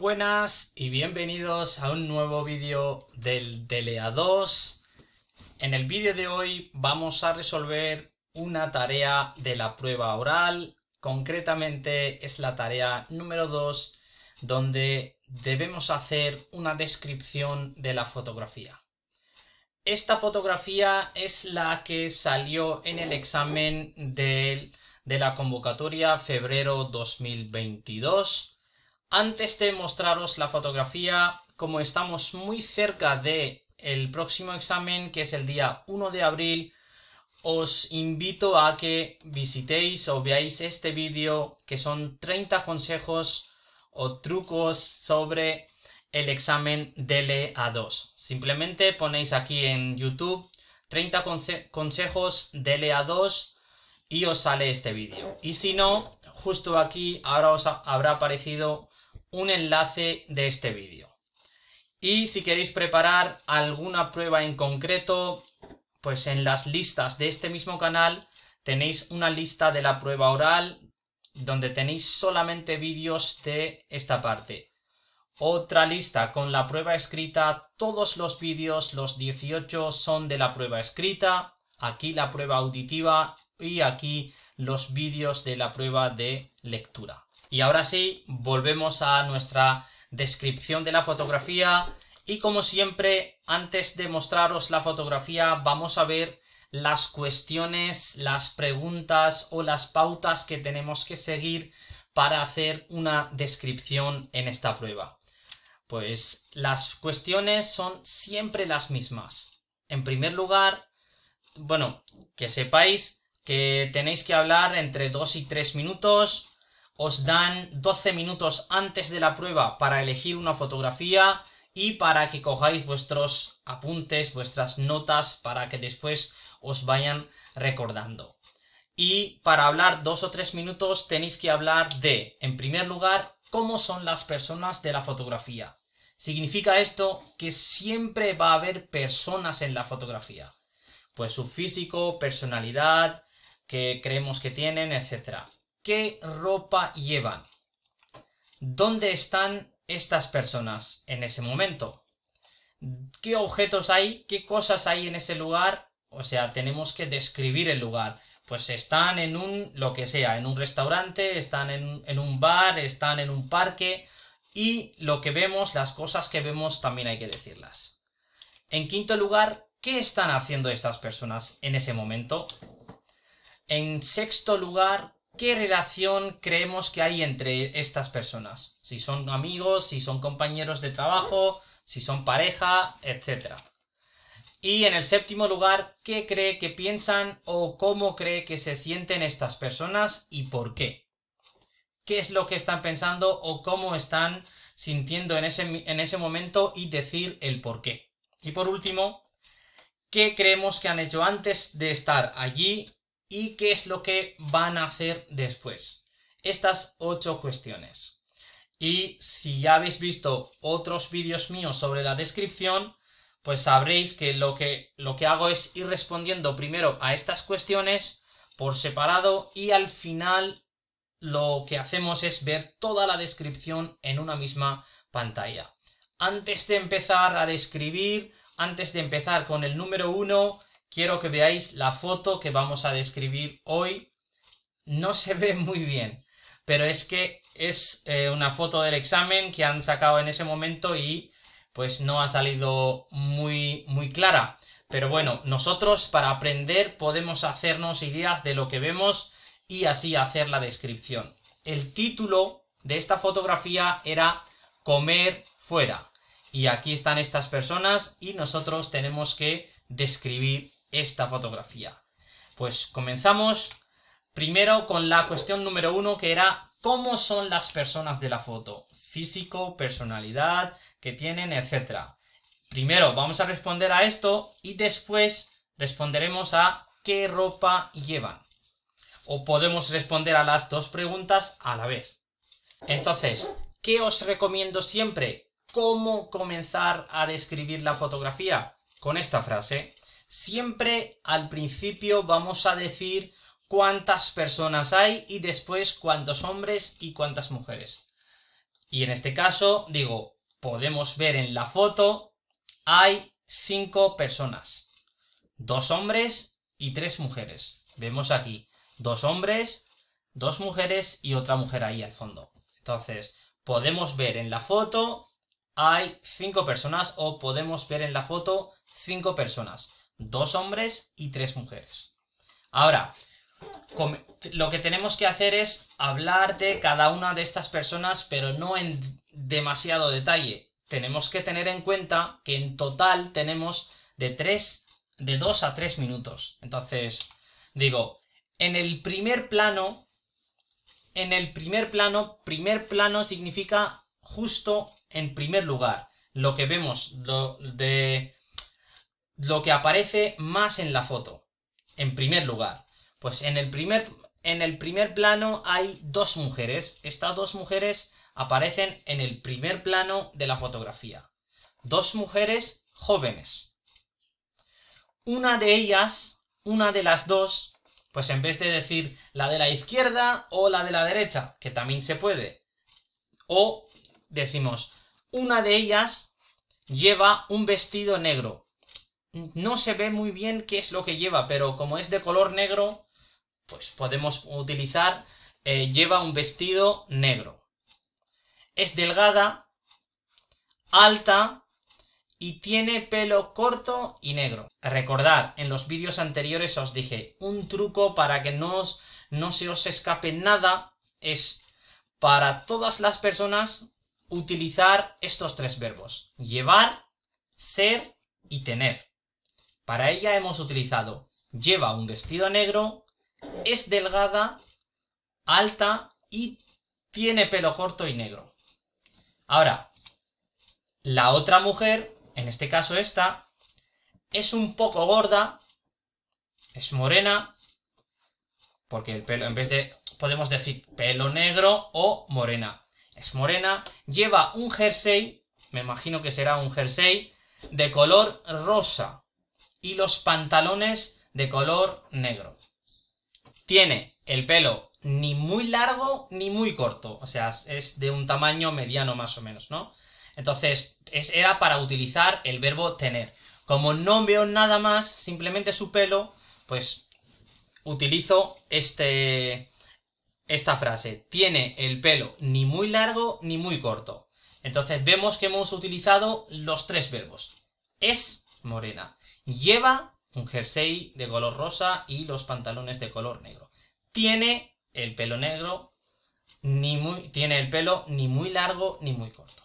buenas y bienvenidos a un nuevo vídeo del Delea 2. En el vídeo de hoy vamos a resolver una tarea de la prueba oral, concretamente es la tarea número 2 donde debemos hacer una descripción de la fotografía. Esta fotografía es la que salió en el examen de la convocatoria febrero 2022 antes de mostraros la fotografía, como estamos muy cerca de el próximo examen, que es el día 1 de abril, os invito a que visitéis o veáis este vídeo, que son 30 consejos o trucos sobre el examen DLA2. Simplemente ponéis aquí en YouTube 30 consejos consejos DLA2 y os sale este vídeo. Y si no, justo aquí ahora os habrá aparecido un enlace de este vídeo. Y si queréis preparar alguna prueba en concreto, pues en las listas de este mismo canal tenéis una lista de la prueba oral donde tenéis solamente vídeos de esta parte. Otra lista con la prueba escrita, todos los vídeos, los 18 son de la prueba escrita, aquí la prueba auditiva y aquí los vídeos de la prueba de lectura. Y ahora sí, volvemos a nuestra descripción de la fotografía y como siempre, antes de mostraros la fotografía, vamos a ver las cuestiones, las preguntas o las pautas que tenemos que seguir para hacer una descripción en esta prueba. Pues las cuestiones son siempre las mismas. En primer lugar, bueno, que sepáis que tenéis que hablar entre 2 y tres minutos, os dan 12 minutos antes de la prueba para elegir una fotografía y para que cojáis vuestros apuntes, vuestras notas, para que después os vayan recordando. Y para hablar dos o tres minutos tenéis que hablar de, en primer lugar, cómo son las personas de la fotografía. Significa esto que siempre va a haber personas en la fotografía. Pues su físico, personalidad, que creemos que tienen, etcétera. ¿Qué ropa llevan? ¿Dónde están estas personas en ese momento? ¿Qué objetos hay? ¿Qué cosas hay en ese lugar? O sea, tenemos que describir el lugar. Pues están en un, lo que sea, en un restaurante, están en, en un bar, están en un parque. Y lo que vemos, las cosas que vemos, también hay que decirlas. En quinto lugar, ¿qué están haciendo estas personas en ese momento? En sexto lugar, qué relación creemos que hay entre estas personas. Si son amigos, si son compañeros de trabajo, si son pareja, etc. Y en el séptimo lugar, ¿qué cree que piensan o cómo cree que se sienten estas personas y por qué? ¿Qué es lo que están pensando o cómo están sintiendo en ese, en ese momento y decir el por qué? Y por último, ¿qué creemos que han hecho antes de estar allí y qué es lo que van a hacer después. Estas ocho cuestiones. Y si ya habéis visto otros vídeos míos sobre la descripción, pues sabréis que lo que, lo que hago es ir respondiendo primero a estas cuestiones por separado y al final lo que hacemos es ver toda la descripción en una misma pantalla. Antes de empezar a describir, antes de empezar con el número uno quiero que veáis la foto que vamos a describir hoy. No se ve muy bien, pero es que es eh, una foto del examen que han sacado en ese momento y pues no ha salido muy, muy clara. Pero bueno, nosotros para aprender podemos hacernos ideas de lo que vemos y así hacer la descripción. El título de esta fotografía era Comer fuera. Y aquí están estas personas y nosotros tenemos que describir esta fotografía. Pues comenzamos primero con la cuestión número uno, que era cómo son las personas de la foto, físico, personalidad, que tienen, etc. Primero vamos a responder a esto y después responderemos a qué ropa llevan. O podemos responder a las dos preguntas a la vez. Entonces, ¿qué os recomiendo siempre? ¿Cómo comenzar a describir la fotografía? Con esta frase. Siempre al principio vamos a decir cuántas personas hay y después cuántos hombres y cuántas mujeres. Y en este caso, digo, podemos ver en la foto, hay cinco personas. Dos hombres y tres mujeres. Vemos aquí, dos hombres, dos mujeres y otra mujer ahí al fondo. Entonces, podemos ver en la foto, hay cinco personas o podemos ver en la foto cinco personas dos hombres y tres mujeres. Ahora, lo que tenemos que hacer es hablar de cada una de estas personas, pero no en demasiado detalle. Tenemos que tener en cuenta que en total tenemos de dos de 2 a tres minutos. Entonces, digo, en el primer plano, en el primer plano, primer plano significa justo en primer lugar. Lo que vemos de lo que aparece más en la foto. En primer lugar, pues en el primer, en el primer plano hay dos mujeres. Estas dos mujeres aparecen en el primer plano de la fotografía. Dos mujeres jóvenes. Una de ellas, una de las dos, pues en vez de decir la de la izquierda o la de la derecha, que también se puede, o decimos, una de ellas lleva un vestido negro no se ve muy bien qué es lo que lleva, pero como es de color negro, pues podemos utilizar, eh, lleva un vestido negro. Es delgada, alta y tiene pelo corto y negro. Recordad, en los vídeos anteriores os dije, un truco para que no se os escape nada es para todas las personas utilizar estos tres verbos, llevar, ser y tener. Para ella hemos utilizado lleva un vestido negro, es delgada, alta y tiene pelo corto y negro. Ahora, la otra mujer, en este caso esta, es un poco gorda, es morena, porque el pelo, en vez de, podemos decir pelo negro o morena. Es morena, lleva un jersey, me imagino que será un jersey, de color rosa y los pantalones de color negro. Tiene el pelo ni muy largo ni muy corto, o sea, es de un tamaño mediano más o menos, ¿no? Entonces, era para utilizar el verbo tener. Como no veo nada más, simplemente su pelo, pues utilizo este, esta frase. Tiene el pelo ni muy largo ni muy corto. Entonces vemos que hemos utilizado los tres verbos. Es morena. Lleva un jersey de color rosa y los pantalones de color negro. Tiene el pelo negro, ni muy, tiene el pelo ni muy largo ni muy corto.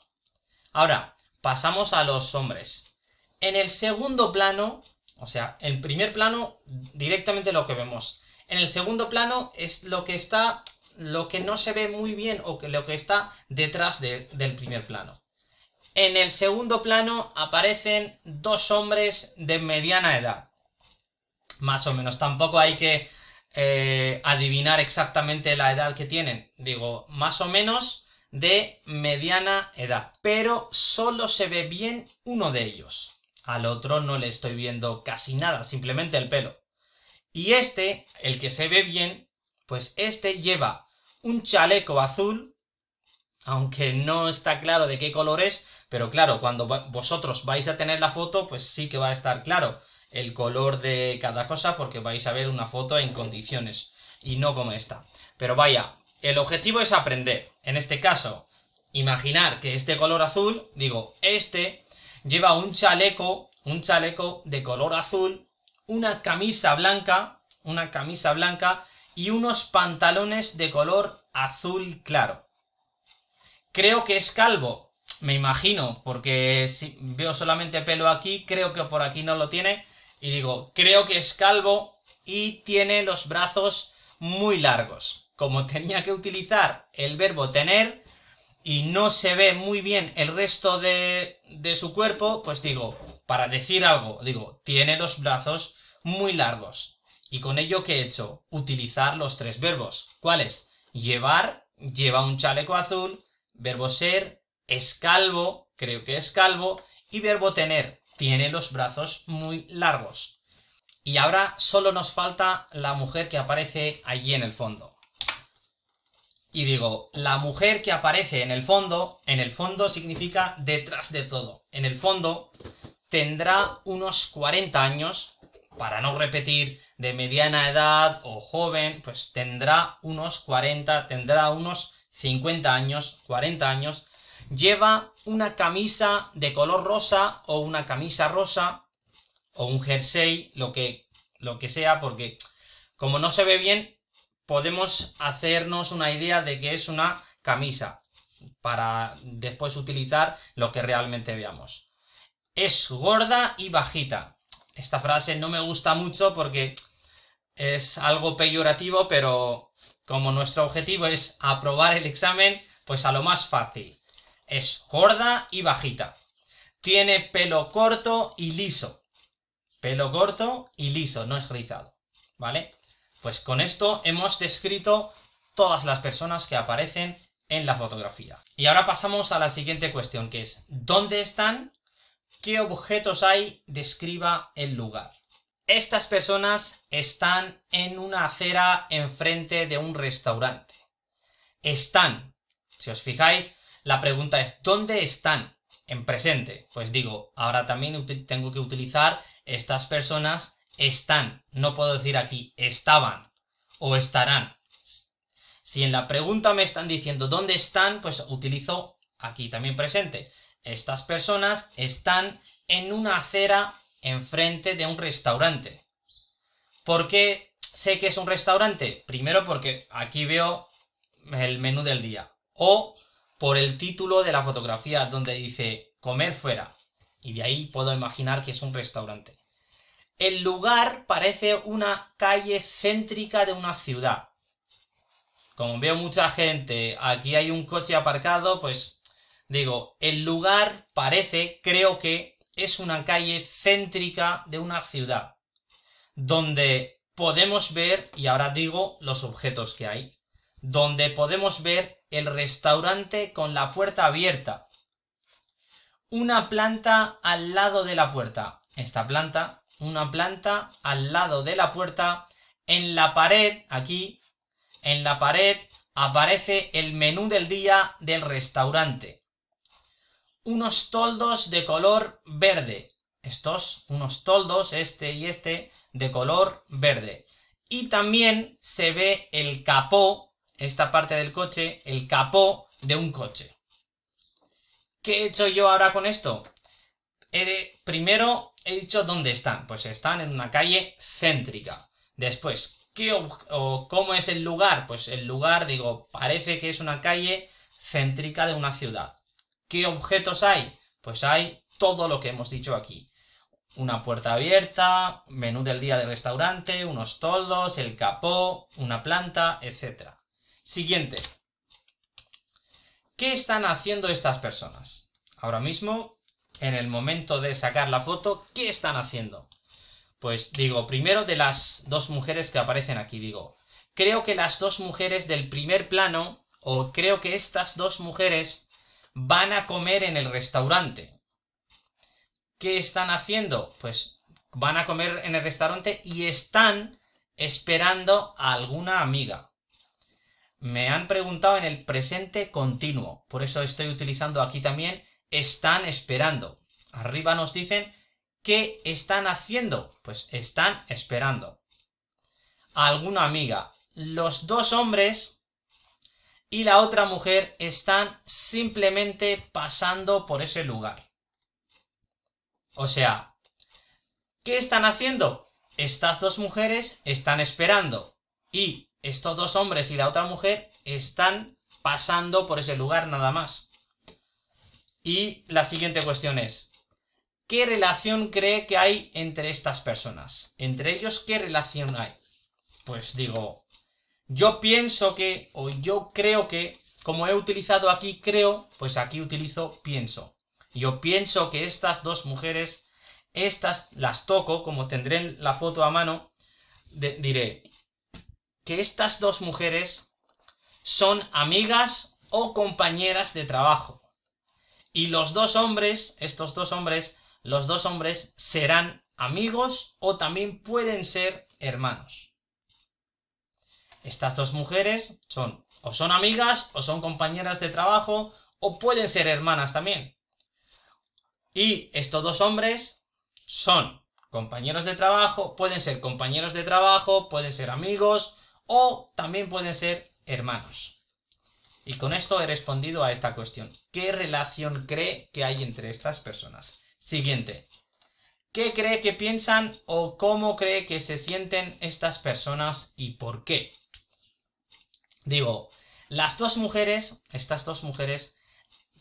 Ahora, pasamos a los hombres. En el segundo plano, o sea, el primer plano directamente lo que vemos. En el segundo plano es lo que está, lo que no se ve muy bien o lo que está detrás del primer plano. En el segundo plano aparecen dos hombres de mediana edad. Más o menos, tampoco hay que eh, adivinar exactamente la edad que tienen. Digo, más o menos de mediana edad. Pero solo se ve bien uno de ellos. Al otro no le estoy viendo casi nada, simplemente el pelo. Y este, el que se ve bien, pues este lleva un chaleco azul aunque no está claro de qué color es, pero claro, cuando vosotros vais a tener la foto, pues sí que va a estar claro el color de cada cosa porque vais a ver una foto en condiciones y no como esta. Pero vaya, el objetivo es aprender. En este caso, imaginar que este color azul, digo, este lleva un chaleco, un chaleco de color azul, una camisa blanca, una camisa blanca y unos pantalones de color azul claro. Creo que es calvo, me imagino, porque si veo solamente pelo aquí, creo que por aquí no lo tiene. Y digo, creo que es calvo y tiene los brazos muy largos. Como tenía que utilizar el verbo tener y no se ve muy bien el resto de, su cuerpo, pues digo, para decir algo, digo, tiene los brazos muy largos. Y con ello ¿qué he hecho, utilizar los tres verbos. ¿Cuáles? Llevar, lleva un chaleco azul, verbo ser, es calvo, creo que es calvo, y verbo tener, tiene los brazos muy largos. Y ahora solo nos falta la mujer que aparece allí en el fondo. Y digo, la mujer que aparece en el fondo, en el fondo significa detrás de todo. En el fondo tendrá unos 40 años, para no repetir de mediana edad o joven, pues tendrá unos 40, tendrá unos 50 años, 40 años, lleva una camisa de color rosa o una camisa rosa o un jersey, lo que, lo que sea, porque como no se ve bien, podemos hacernos una idea de que es una camisa para después utilizar lo que realmente veamos. Es gorda y bajita. Esta frase no me gusta mucho porque es algo peyorativo, pero como nuestro objetivo es aprobar el examen, pues a lo más fácil. Es gorda y bajita. Tiene pelo corto y liso. Pelo corto y liso, no es rizado. ¿Vale? Pues con esto hemos descrito todas las personas que aparecen en la fotografía. Y ahora pasamos a la siguiente cuestión, que es ¿dónde están? ¿Qué objetos hay? Describa el lugar. Estas personas están en una acera enfrente de un restaurante. Están. Si os fijáis, la pregunta es, ¿dónde están? En presente. Pues digo, ahora también tengo que utilizar estas personas están. No puedo decir aquí estaban o estarán. Si en la pregunta me están diciendo dónde están, pues utilizo aquí también presente. Estas personas están en una acera enfrente de un restaurante. ¿Por qué sé que es un restaurante? Primero porque aquí veo el menú del día. O por el título de la fotografía donde dice comer fuera. Y de ahí puedo imaginar que es un restaurante. El lugar parece una calle céntrica de una ciudad. Como veo mucha gente, aquí hay un coche aparcado, pues digo, el lugar parece, creo que es una calle céntrica de una ciudad, donde podemos ver, y ahora digo los objetos que hay, donde podemos ver el restaurante con la puerta abierta, una planta al lado de la puerta, esta planta, una planta al lado de la puerta, en la pared, aquí, en la pared aparece el menú del día del restaurante unos toldos de color verde. Estos, unos toldos, este y este, de color verde. Y también se ve el capó, esta parte del coche, el capó de un coche. ¿Qué he hecho yo ahora con esto? primero he dicho dónde están. Pues están en una calle céntrica. Después, ¿qué o cómo es el lugar? Pues el lugar, digo, parece que es una calle céntrica de una ciudad. ¿Qué objetos hay? Pues hay todo lo que hemos dicho aquí. Una puerta abierta, menú del día del restaurante, unos toldos, el capó, una planta, etc. Siguiente. ¿Qué están haciendo estas personas? Ahora mismo, en el momento de sacar la foto, ¿qué están haciendo? Pues digo, primero de las dos mujeres que aparecen aquí, digo, creo que las dos mujeres del primer plano, o creo que estas dos mujeres van a comer en el restaurante. ¿Qué están haciendo? Pues van a comer en el restaurante y están esperando a alguna amiga. Me han preguntado en el presente continuo, por eso estoy utilizando aquí también están esperando. Arriba nos dicen ¿qué están haciendo? Pues están esperando. A alguna amiga. Los dos hombres y la otra mujer están simplemente pasando por ese lugar. O sea, ¿qué están haciendo? Estas dos mujeres están esperando y estos dos hombres y la otra mujer están pasando por ese lugar nada más. Y la siguiente cuestión es, ¿qué relación cree que hay entre estas personas? Entre ellos, ¿qué relación hay? Pues digo, yo pienso que, o yo creo que, como he utilizado aquí creo, pues aquí utilizo pienso. Yo pienso que estas dos mujeres, estas las toco, como tendré la foto a mano, diré que estas dos mujeres son amigas o compañeras de trabajo. Y los dos hombres, estos dos hombres, los dos hombres serán amigos o también pueden ser hermanos. Estas dos mujeres son o son amigas o son compañeras de trabajo o pueden ser hermanas también. Y estos dos hombres son compañeros de trabajo, pueden ser compañeros de trabajo, pueden ser amigos o también pueden ser hermanos. Y con esto he respondido a esta cuestión. ¿Qué relación cree que hay entre estas personas? Siguiente. ¿Qué cree que piensan o cómo cree que se sienten estas personas y por qué? Digo, las dos mujeres, estas dos mujeres,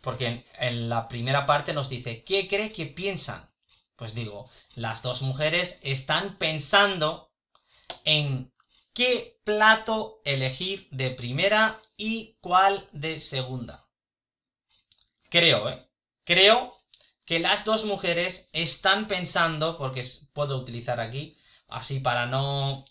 porque en, la primera parte nos dice, ¿qué cree que piensan? Pues digo, las dos mujeres están pensando en qué plato elegir de primera y cuál de segunda. Creo, ¿eh? Creo que las dos mujeres están pensando, porque puedo utilizar aquí, así para no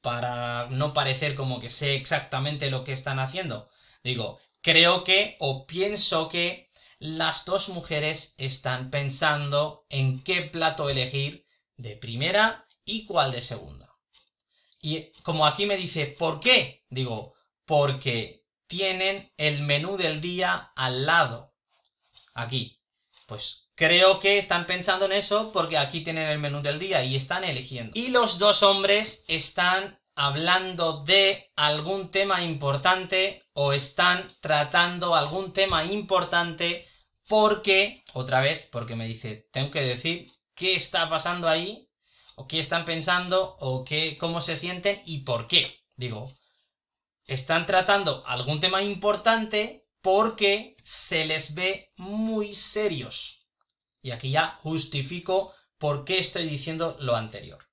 para no parecer como que sé exactamente lo que están haciendo. Digo, creo que o pienso que las dos mujeres están pensando en qué plato elegir de primera y cuál de segunda. Y como aquí me dice, ¿por qué? Digo, porque tienen el menú del día al lado. Aquí. Pues creo que están pensando en eso porque aquí tienen el menú del día y están eligiendo. Y los dos hombres están hablando de algún tema importante o están tratando algún tema importante porque, otra vez, porque me dice, tengo que decir qué está pasando ahí, o qué están pensando, o qué, cómo se sienten y por qué. Digo, están tratando algún tema importante porque se les ve muy serios. Y aquí ya justifico por qué estoy diciendo lo anterior.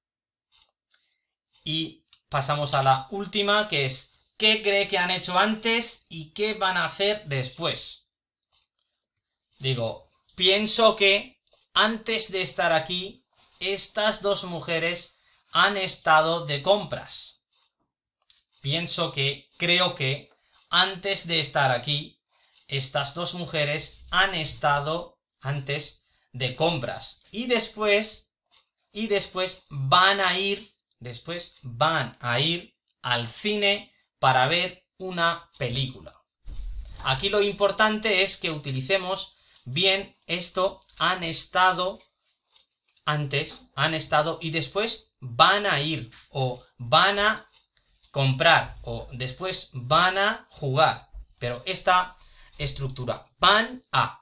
Y pasamos a la última, que es qué cree que han hecho antes y qué van a hacer después. Digo, pienso que antes de estar aquí, estas dos mujeres han estado de compras. Pienso que, creo que, antes de estar aquí, estas dos mujeres han estado antes de compras y después y después van a ir después van a ir al cine para ver una película. Aquí lo importante es que utilicemos bien esto han estado antes, han estado y después van a ir o van a comprar o después van a jugar. Pero esta estructura. Van a.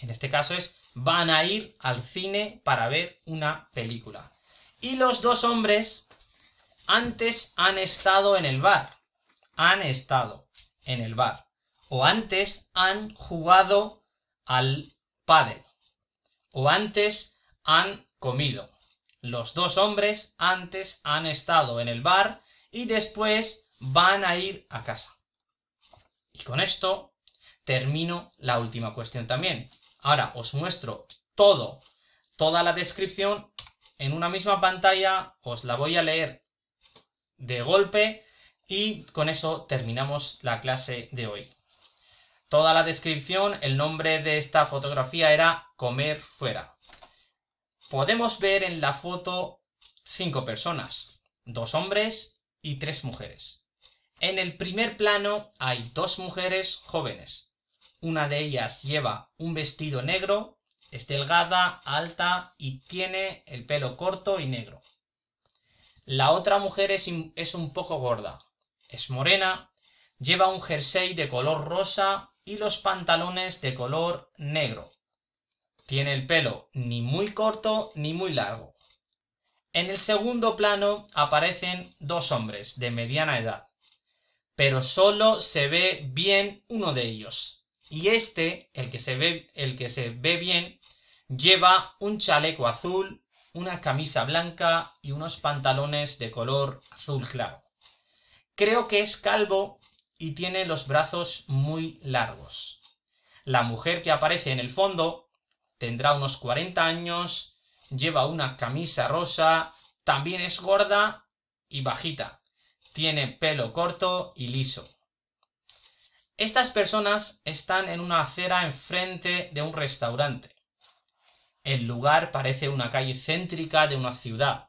En este caso es van a ir al cine para ver una película. Y los dos hombres antes han estado en el bar. Han estado en el bar. O antes han jugado al pádel. O antes han comido. Los dos hombres antes han estado en el bar y después van a ir a casa. Y con esto termino la última cuestión también. Ahora os muestro todo, toda la descripción en una misma pantalla, os la voy a leer de golpe y con eso terminamos la clase de hoy. Toda la descripción, el nombre de esta fotografía era Comer fuera. Podemos ver en la foto cinco personas, dos hombres y tres mujeres. En el primer plano hay dos mujeres jóvenes. Una de ellas lleva un vestido negro, es delgada, alta y tiene el pelo corto y negro. La otra mujer es, un poco gorda, es morena, lleva un jersey de color rosa y los pantalones de color negro. Tiene el pelo ni muy corto ni muy largo. En el segundo plano aparecen dos hombres de mediana edad, pero solo se ve bien uno de ellos. Y este, el que se ve, el que se ve bien, lleva un chaleco azul, una camisa blanca y unos pantalones de color azul claro. Creo que es calvo y tiene los brazos muy largos. La mujer que aparece en el fondo tendrá unos 40 años, lleva una camisa rosa, también es gorda y bajita. Tiene pelo corto y liso. Estas personas están en una acera enfrente de un restaurante. El lugar parece una calle céntrica de una ciudad,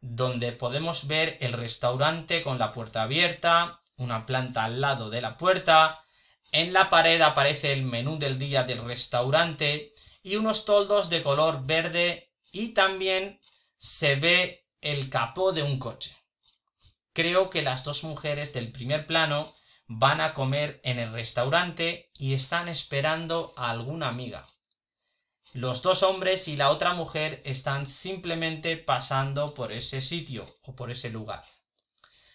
donde podemos ver el restaurante con la puerta abierta, una planta al lado de la puerta, en la pared aparece el menú del día del restaurante y unos toldos de color verde y también se ve el capó de un coche. Creo que las dos mujeres del primer plano van a comer en el restaurante y están esperando a alguna amiga. Los dos hombres y la otra mujer están simplemente pasando por ese sitio o por ese lugar.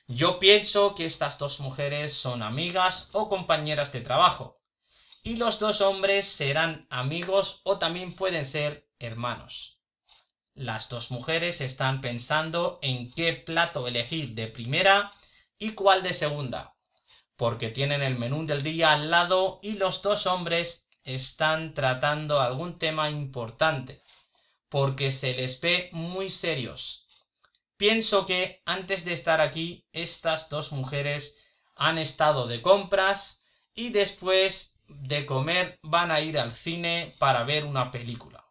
Yo pienso que estas dos mujeres son amigas o compañeras de trabajo. Y los dos hombres serán amigos o también pueden ser hermanos. Las dos mujeres están pensando en qué plato elegir de primera y cuál de segunda porque tienen el menú del día al lado y los dos hombres están tratando algún tema importante, porque se les ve muy serios. Pienso que antes de estar aquí, estas dos mujeres han estado de compras y después de comer van a ir al cine para ver una película.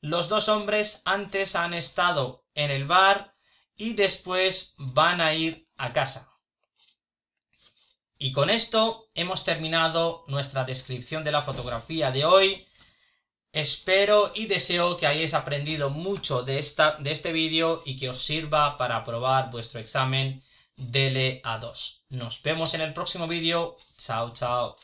Los dos hombres antes han estado en el bar y después van a ir a casa. Y con esto hemos terminado nuestra descripción de la fotografía de hoy. Espero y deseo que hayáis aprendido mucho de, esta, de este vídeo y que os sirva para aprobar vuestro examen DLA2. Nos vemos en el próximo vídeo. Chao, chao.